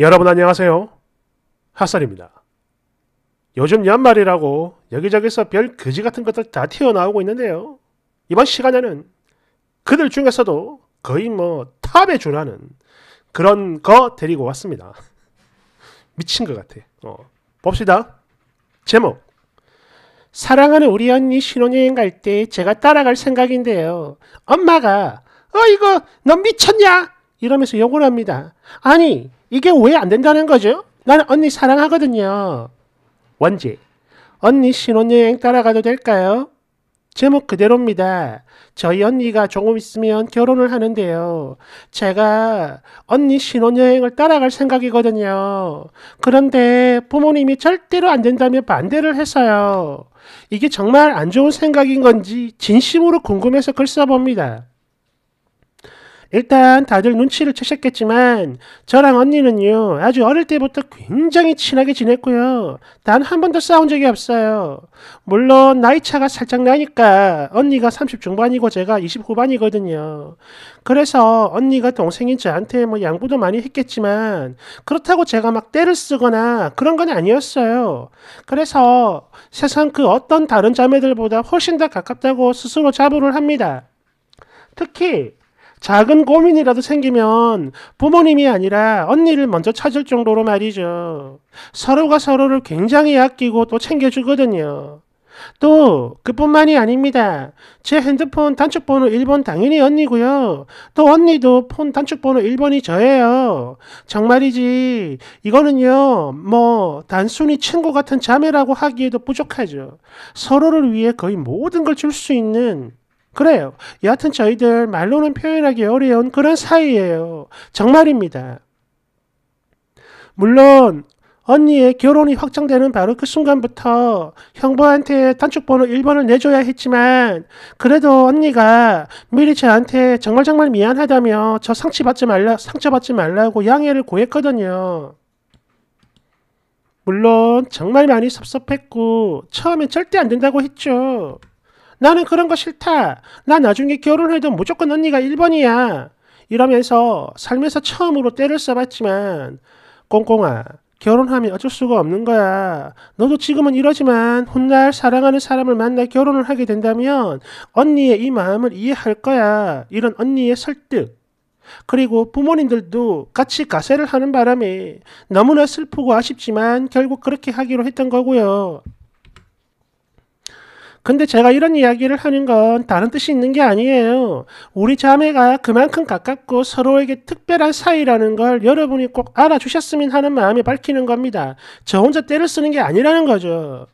여러분 안녕하세요. 핫살입니다. 요즘 연말이라고 여기저기서 별 거지 같은 것들 다 튀어나오고 있는데요. 이번 시간에는 그들 중에서도 거의 뭐 탑에 주라는 그런 거 데리고 왔습니다. 미친 것 같아. 어. 봅시다. 제목. 사랑하는 우리 언니 신혼여행 갈 때 제가 따라갈 생각인데요. 엄마가 어 이거 넌 미쳤냐? 이러면서 욕을 합니다. 아니, 이게 왜 안 된다는 거죠? 나는 언니 사랑하거든요. 원지, 언니 신혼여행 따라가도 될까요? 제목 그대로입니다. 저희 언니가 조금 있으면 결혼을 하는데요. 제가 언니 신혼여행을 따라갈 생각이거든요. 그런데 부모님이 절대로 안 된다며 반대를 해서요. 이게 정말 안 좋은 생각인 건지 진심으로 궁금해서 글 써봅니다. 일단 다들 눈치를 채셨겠지만 저랑 언니는요 아주 어릴 때부터 굉장히 친하게 지냈고요 단 한 번도 싸운 적이 없어요 물론 나이 차가 살짝 나니까 언니가 30 중반이고 제가 20 후반이거든요 그래서 언니가 동생인 저한테 뭐 양보도 많이 했겠지만 그렇다고 제가 막 때를 쓰거나 그런 건 아니었어요 그래서 세상 그 어떤 다른 자매들보다 훨씬 더 가깝다고 스스로 자부를 합니다 특히 작은 고민이라도 생기면 부모님이 아니라 언니를 먼저 찾을 정도로 말이죠. 서로가 서로를 굉장히 아끼고 또 챙겨주거든요. 또 그뿐만이 아닙니다. 제 핸드폰 단축번호 1번 당연히 언니고요. 또 언니도 폰 단축번호 1번이 저예요. 정말이지 이거는요 뭐 단순히 친구 같은 자매라고 하기에도 부족하죠. 서로를 위해 거의 모든 걸 줄 수 있는 그래요. 여하튼 저희들 말로는 표현하기 어려운 그런 사이예요. 정말입니다. 물론 언니의 결혼이 확정되는 바로 그 순간부터 형부한테 단축번호 1번을 내줘야 했지만 그래도 언니가 미리 저한테 정말 정말 미안하다며 저 상처받지 말라 상처받지 말라고 양해를 구했거든요. 물론 정말 많이 섭섭했고 처음엔 절대 안 된다고 했죠. 나는 그런 거 싫다. 나 나중에 결혼해도 무조건 언니가 1번이야. 이러면서 삶에서 처음으로 때를 써봤지만, 꽁꽁아, 결혼하면 어쩔 수가 없는 거야. 너도 지금은 이러지만 훗날 사랑하는 사람을 만나 결혼을 하게 된다면 언니의 이 마음을 이해할 거야. 이런 언니의 설득. 그리고 부모님들도 같이 가세를 하는 바람에 너무나 슬프고 아쉽지만 결국 그렇게 하기로 했던 거고요. 근데 제가 이런 이야기를 하는 건 다른 뜻이 있는 게 아니에요. 우리 자매가 그만큼 가깝고 서로에게 특별한 사이라는 걸 여러분이 꼭 알아주셨으면 하는 마음이 밝히는 겁니다. 저 혼자 때를 쓰는 게 아니라는 거죠.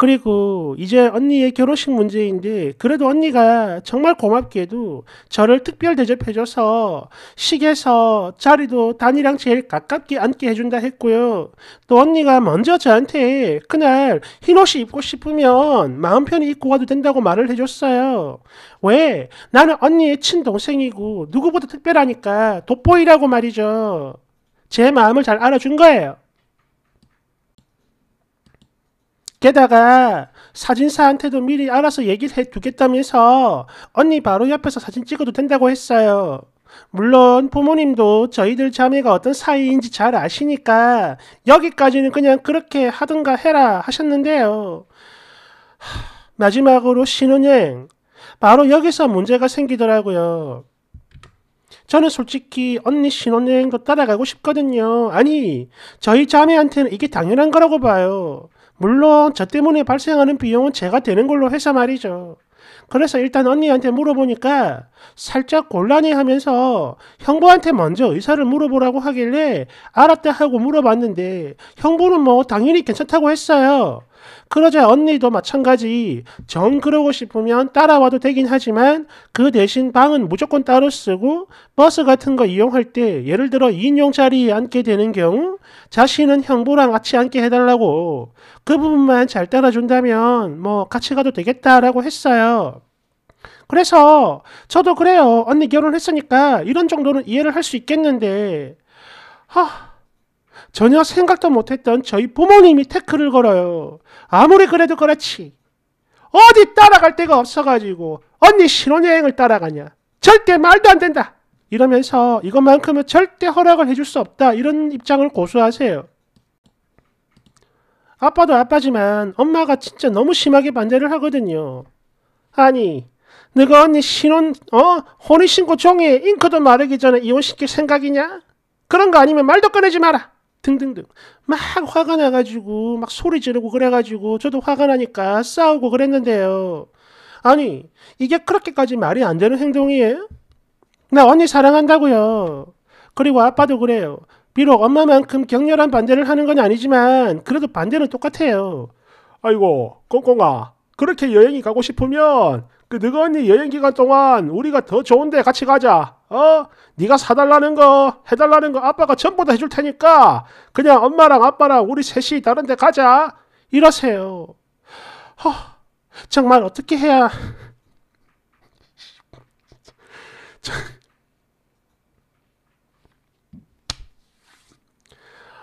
그리고 이제 언니의 결혼식 문제인데 그래도 언니가 정말 고맙게도 저를 특별 대접해줘서 식에서 자리도 단이랑 제일 가깝게 앉게 해준다 했고요. 또 언니가 먼저 저한테 그날 흰 옷이 입고 싶으면 마음 편히 입고 와도 된다고 말을 해줬어요. 왜? 나는 언니의 친동생이고 누구보다 특별하니까 돋보이라고 말이죠. 제 마음을 잘 알아준 거예요. 게다가 사진사한테도 미리 알아서 얘기를 해두겠다면서 언니 바로 옆에서 사진 찍어도 된다고 했어요. 물론 부모님도 저희들 자매가 어떤 사이인지 잘 아시니까 여기까지는 그냥 그렇게 하든가 해라 하셨는데요. 마지막으로 신혼여행. 바로 여기서 문제가 생기더라고요. 저는 솔직히 언니 신혼여행도 따라가고 싶거든요. 아니, 저희 자매한테는 이게 당연한 거라고 봐요. 물론 저 때문에 발생하는 비용은 제가 되는 걸로 해서 말이죠. 그래서 일단 언니한테 물어보니까 살짝 곤란해 하면서 형부한테 먼저 의사를 물어보라고 하길래 알았다 하고 물어봤는데 형부는 뭐 당연히 괜찮다고 했어요. 그러자 언니도 마찬가지 정 그러고 싶으면 따라와도 되긴 하지만 그 대신 방은 무조건 따로 쓰고 버스 같은 거 이용할 때 예를 들어 2인용 자리에 앉게 되는 경우 자신은 형부랑 같이 앉게 해달라고 그 부분만 잘 따라준다면 뭐 같이 가도 되겠다라고 했어요. 그래서 저도 그래요. 언니 결혼했으니까 이런 정도는 이해를 할 수 있겠는데 하... 전혀 생각도 못했던 저희 부모님이 태클을 걸어요. 아무리 그래도 그렇지. 어디 따라갈 데가 없어가지고 언니 신혼여행을 따라가냐. 절대 말도 안 된다. 이러면서 이것만큼은 절대 허락을 해줄 수 없다. 이런 입장을 고수하세요. 아빠도 아빠지만 엄마가 진짜 너무 심하게 반대를 하거든요. 아니, 네가 언니 신혼, 어? 혼인신고 종이에 잉크도 마르기 전에 이혼시킬 생각이냐? 그런 거 아니면 말도 꺼내지 마라. 등등등 막 화가 나가지고 막 소리 지르고 그래가지고 저도 화가 나니까 싸우고 그랬는데요. 아니 이게 그렇게까지 말이 안 되는 행동이에요? 나 언니 사랑한다고요. 그리고 아빠도 그래요. 비록 엄마만큼 격렬한 반대를 하는 건 아니지만 그래도 반대는 똑같아요. 아이고 꽁꽁아 그렇게 여행이 가고 싶으면 그 너가 언니 여행 기간 동안 우리가 더 좋은데 같이 가자. 어? 네가 사달라는 거, 해달라는 거 아빠가 전부 다 해줄 테니까 그냥 엄마랑 아빠랑 우리 셋이 다른 데 가자. 이러세요. 허, 정말 어떻게 해야...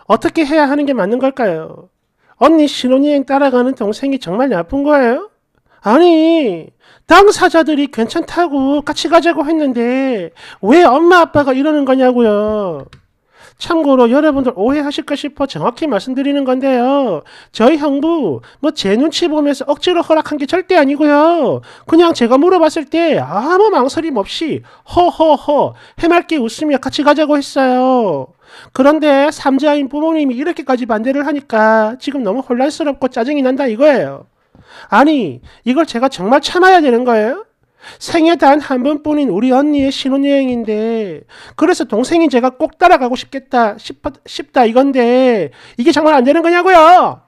어떻게 해야 하는 게 맞는 걸까요? 언니 신혼여행 따라가는 동생이 정말 나쁜 거예요? 아니, 당사자들이 괜찮다고 같이 가자고 했는데 왜 엄마 아빠가 이러는 거냐고요. 참고로 여러분들 오해하실까 싶어 정확히 말씀드리는 건데요. 저희 형부 뭐 제 눈치 보면서 억지로 허락한 게 절대 아니고요. 그냥 제가 물어봤을 때 아무 망설임 없이 허허허 해맑게 웃으며 같이 가자고 했어요. 그런데 삼자인 부모님이 이렇게까지 반대를 하니까 지금 너무 혼란스럽고 짜증이 난다 이거예요. 아니, 이걸 제가 정말 참아야 되는 거예요? 생애 단 한 번뿐인 우리 언니의 신혼여행인데, 그래서 동생인 제가 꼭 따라가고 싶겠다, 싶어, 싶다 이건데, 이게 정말 안 되는 거냐고요!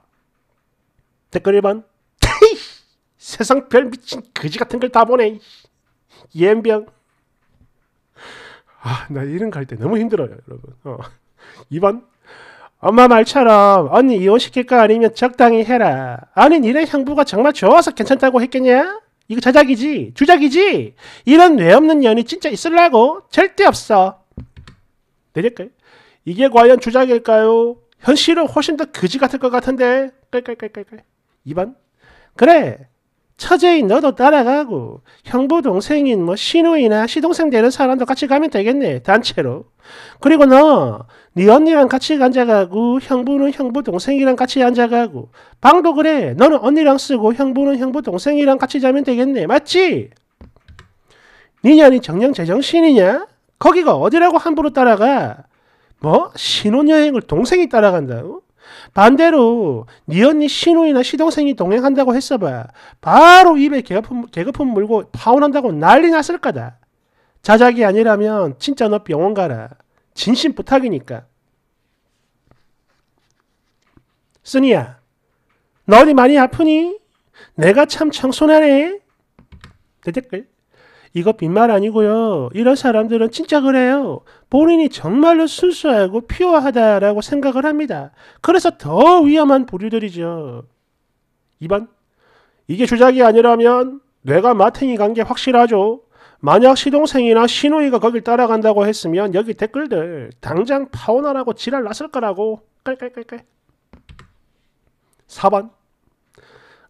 댓글 1번. 세상 별 미친 거지 같은 걸 다 보내. 이병 아, 나 이런 거 할 때 너무 힘들어요, 여러분. 어. 2번. 엄마 말처럼 언니 이혼시킬거 아니면 적당히 해라. 아니 니네 형부가 정말 좋아서 괜찮다고 했겠냐? 이거 자작이지? 주작이지? 이런 뇌 없는 년이 진짜 있을라고 절대 없어. 되릴까요? 이게 과연 주작일까요? 현실은 훨씬 더 그지 같을 것 같은데. 깔깔깔깔깔. 2번. 그래. 처제인 너도 따라가고 형부 동생인 뭐 시누이나 시동생 되는 사람도 같이 가면 되겠네 단체로 그리고 너네 언니랑 같이 앉아가고 형부는 형부 동생이랑 같이 앉아가고 방도 그래 너는 언니랑 쓰고 형부는 형부 동생이랑 같이 자면 되겠네 맞지? 니년이 정녕 제정신이냐? 거기가 어디라고 함부로 따라가? 뭐? 신혼여행을 동생이 따라간다고? 반대로 네 언니 신우이나 시동생이 동행한다고 했어봐. 바로 입에 개거품, 개거품 물고 파혼한다고 난리 났을 거다. 자작이 아니라면 진짜 너 병원 가라. 진심 부탁이니까. 쓰니야, 너 어디 많이 아프니? 내가 참청순하네 대댓글. 이거 빈말 아니고요. 이런 사람들은 진짜 그래요. 본인이 정말로 순수하고 퓨어하다라고 생각을 합니다. 그래서 더 위험한 부류들이죠. 2번. 이게 주작이 아니라면 뇌가 마탱이 간 게 확실하죠. 만약 시동생이나 시누이가 거길 따라간다고 했으면 여기 댓글들 당장 파혼하라고 지랄 났을 거라고 깔깔깔깔 4번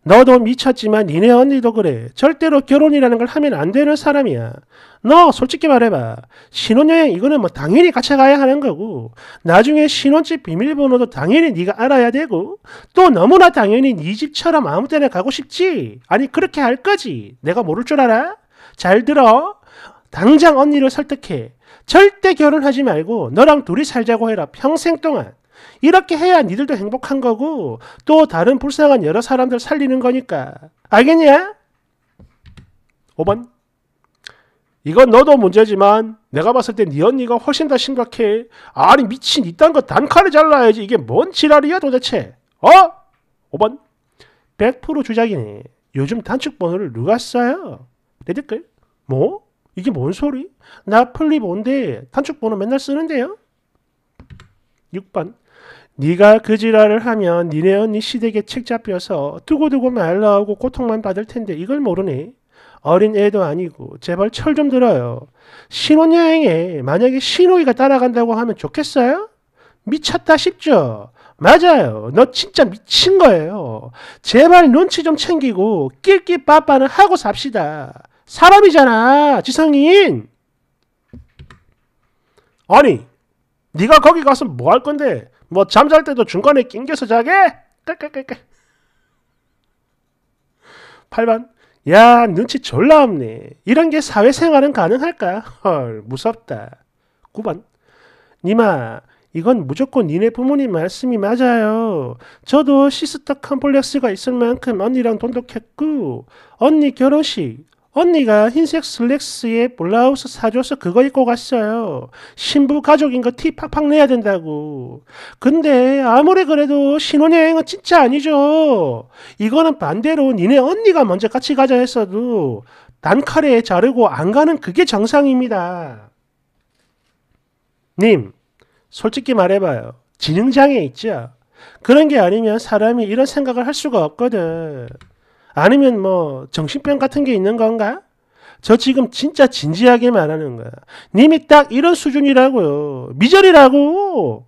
너도 미쳤지만 니네 언니도 그래. 절대로 결혼이라는 걸 하면 안 되는 사람이야. 너 솔직히 말해봐. 신혼여행 이거는 뭐 당연히 같이 가야 하는 거고 나중에 신혼집 비밀번호도 당연히 네가 알아야 되고 또 너무나 당연히 네 집처럼 아무 때나 가고 싶지. 아니 그렇게 할 거지. 내가 모를 줄 알아? 잘 들어. 당장 언니를 설득해. 절대 결혼하지 말고 너랑 둘이 살자고 해라. 평생 동안. 이렇게 해야 니들도 행복한 거고 또 다른 불쌍한 여러 사람들 살리는 거니까. 알겠냐? 5번. 이건 너도 문제지만 내가 봤을 때 네 언니가 훨씬 더 심각해. 아니 미친 이딴 거 단칼에 잘라야지. 이게 뭔 지랄이야 도대체. 어? 5번. 100% 주작이네. 요즘 단축 번호를 누가 써요? 내 댓글? 뭐? 이게 뭔 소리? 나 플립 온데 단축 번호 맨날 쓰는데요? 6번. 네가 그 지랄을 하면 니네 언니 시댁에 책 잡혀서 두고두고 말 나오고 고통만 받을 텐데 이걸 모르니? 어린 애도 아니고 제발 철 좀 들어요. 신혼여행에 만약에 신호이가 따라간다고 하면 좋겠어요? 미쳤다 싶죠? 맞아요. 너 진짜 미친 거예요. 제발 눈치 좀 챙기고 낄낄 빠빠는 하고 삽시다. 사람이잖아, 지성인. 아니, 네가 거기 가서 뭐 할 건데 뭐 잠잘 때도 중간에 낑겨서 자게? 까까까까 8번 야 눈치 졸라 없네 이런 게 사회생활은 가능할까? 헐 무섭다 9번 니마 이건 무조건 니네 부모님 말씀이 맞아요. 저도 시스터 컴플렉스가 있을 만큼 언니랑 돈독했고 언니 결혼식 언니가 흰색 슬랙스에 블라우스 사줘서 그거 입고 갔어요. 신부 가족인 거 티 팍팍 내야 된다고. 근데 아무리 그래도 신혼여행은 진짜 아니죠. 이거는 반대로 니네 언니가 먼저 같이 가자 했어도 단칼에 자르고 안 가는 그게 정상입니다. 님, 솔직히 말해봐요. 지능장애 있죠? 그런 게 아니면 사람이 이런 생각을 할 수가 없거든. 아니면 뭐 정신병 같은 게 있는 건가? 저 지금 진짜 진지하게 말하는 거야. 님이 딱 이런 수준이라고요. 미절이라고.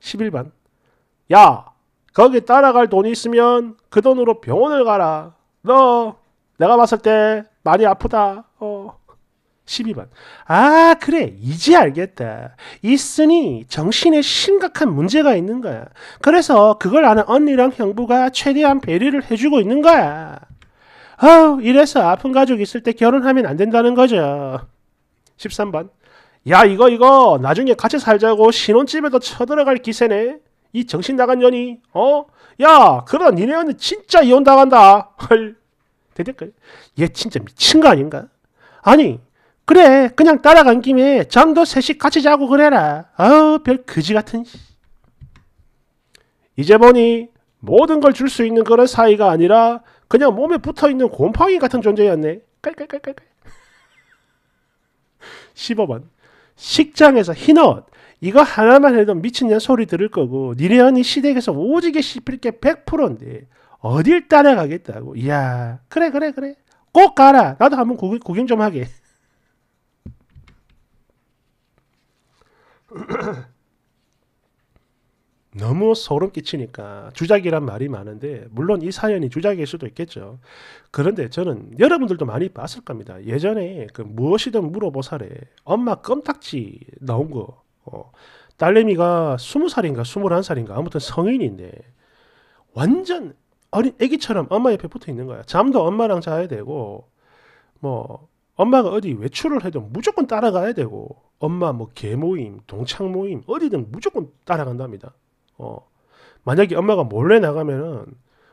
11번. 야, 거기 따라갈 돈이 있으면 그 돈으로 병원을 가라. 너, 내가 봤을 때 많이 아프다. 12번. 아, 그래. 이제 알겠다. 있으니 정신에 심각한 문제가 있는 거야. 그래서 그걸 아는 언니랑 형부가 최대한 배려를 해주고 있는 거야. 아우, 이래서 아픈 가족 있을 때 결혼하면 안 된다는 거죠. 13번. 야, 이거, 이거. 나중에 같이 살자고 신혼집에도 쳐들어갈 기세네. 이 정신 나간 년이, 어? 야, 그러다 니네 언니 진짜 이혼 당한다. 헐. 대댓글. 얘 진짜 미친 거 아닌가? 아니, 그래 그냥 따라간 김에 잠도 셋이 같이 자고 그래라. 아우 별 그지 같은. 이제 보니 모든 걸 줄 수 있는 그런 사이가 아니라 그냥 몸에 붙어있는 곰팡이 같은 존재였네. 깔깔깔깔깔. 15번. 식장에서 흰옷. 이거 하나만 해도 미친년 소리 들을 거고 니네언니 시댁에서 오지게 씹힐 게 100%인데 어딜 따라가겠다고. 이야 그래 그래 그래. 꼭 가라. 나도 한번 구경, 좀 하게. 너무 소름 끼치니까 주작이란 말이 많은데 물론 이 사연이 주작일 수도 있겠죠. 그런데 저는 여러분들도 많이 봤을 겁니다. 예전에 그 무엇이든 물어보살에 엄마 껌딱지 나온 거 어, 딸내미가 스무 살인가 스물한 살인가 아무튼 성인인데 완전 어린 애기처럼 엄마 옆에 붙어 있는 거야. 잠도 엄마랑 자야 되고 뭐 엄마가 어디 외출을 해도 무조건 따라가야 되고 엄마 뭐 개모임, 동창 모임 어디든 무조건 따라간답니다. 어. 만약에 엄마가 몰래 나가면은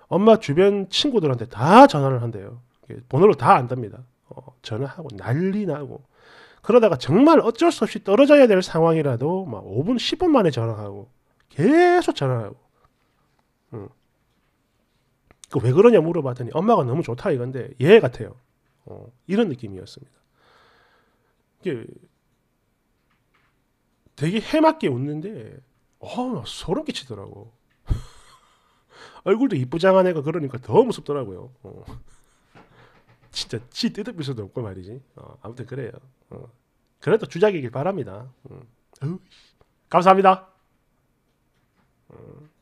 엄마 주변 친구들한테 다 전화를 한대요. 번호를 다 안답니다. 어, 전화하고 난리 나고 그러다가 정말 어쩔 수 없이 떨어져야 될 상황이라도 막 5분, 10분 만에 전화하고 계속 전화하고 응. 음. 그왜 그러냐 물어봤더니 엄마가 너무 좋다 이건데 얘 같아요. 어, 이런 느낌이었습니다. 이게 되게 해맑게 웃는데 어, 소름 끼치더라고. 얼굴도 이쁘장한 애가 그러니까 더 무섭더라고요. 어. 진짜 치 뜨뜻비서도 없고 말이지. 어, 아무튼 그래요. 어. 그래도 주작이길 바랍니다. 음. 감사합니다. 음.